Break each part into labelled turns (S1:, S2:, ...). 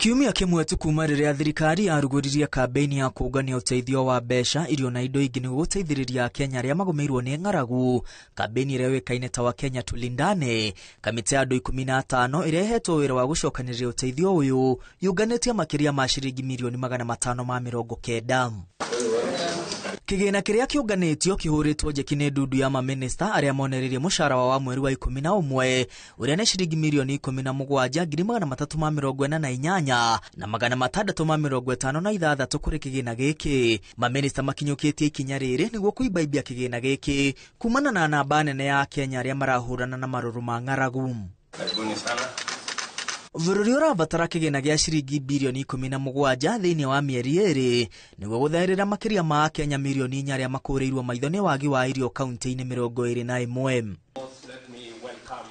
S1: Kiumia kimwe tu kuma riria thirikari yaruguririe kambeini ya kungania uteithio wa mbeca irio na indo ingi niguo guteithiriria akenya aria magomeirwo ni ng'aragu kambeini iria yuikaine ta kenya tulindane kamiti ya andũ ikumi na atano iria ihetwo wira wa gucokaniriria uteithio uyu yunganitie makiria ma ciringi mirioni magana matano ma mirongo kenda Kigina kiria kiunganitio kihuritwo njeki ni ndundu ya maminista aria monereirie mucara wa wa mweri wa ikumi na umwe uria ni ciringi mirioni ikumi na mugwanja ngiri magana matatu ma mirongo ina na inyanya na magana matandatu ma mirongo itano na ithathatu kuri kigina giki maminista makinyukitie ikinya riri niguo kuimbaibia kigina giki kumana na namba nene ya kenya aria marahurana na maruru ma ng'aragu. Karibuni sana bũrũri ũrabatara kĩgĩna gĩa ciringi birioni ikũmi na mũgwanja thĩinĩ wa mĩeri ĩrĩ nĩguo gũthaĩrĩra makĩria ma akenya mirioni inya arĩa makũrĩirwo maitho nĩ wagi wa irio kauntĩ-inĩ mĩrongo ĩrĩ na ĩmwe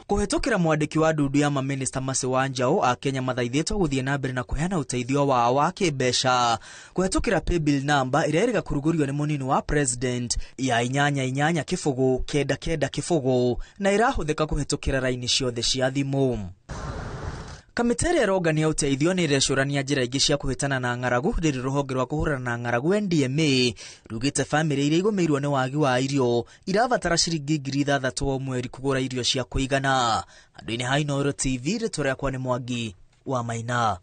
S1: kũhĩtũkĩra mwandĩki wa ndundu ya mamĩnĩsta Mercy a akenya mathaithĩtwo gũthiĩ na mbere na kũheana ũteithio wao wa kĩmbeca kũhĩtũkĩra paybill namba ĩrĩa ĩrĩga kũrugũrio nĩ mũnini wa president ya inyanya 88 kĩbũgũ 99 kĩbũgũ na ĩrahũthĩka kũhĩtũkĩra raini ciothe cia thimũ kamĩtĩ ĩrĩa ĩrongania ũteithio nĩ ĩrecũrania njĩra ingĩ cia kũhĩtana na ng'aragu rĩrĩ rũhonge rwa kũhũrana na ng'aragu NDMA rugĩte bamĩrĩ iria igũmĩirwo nĩ wagi wa irio irabatara ciringi ngiri ithathatũ o mweri kũgũra irio cia kũigana handũ-inĩ haino Inooro TV rĩtwa rĩakwa nĩ Mwangi wa Maina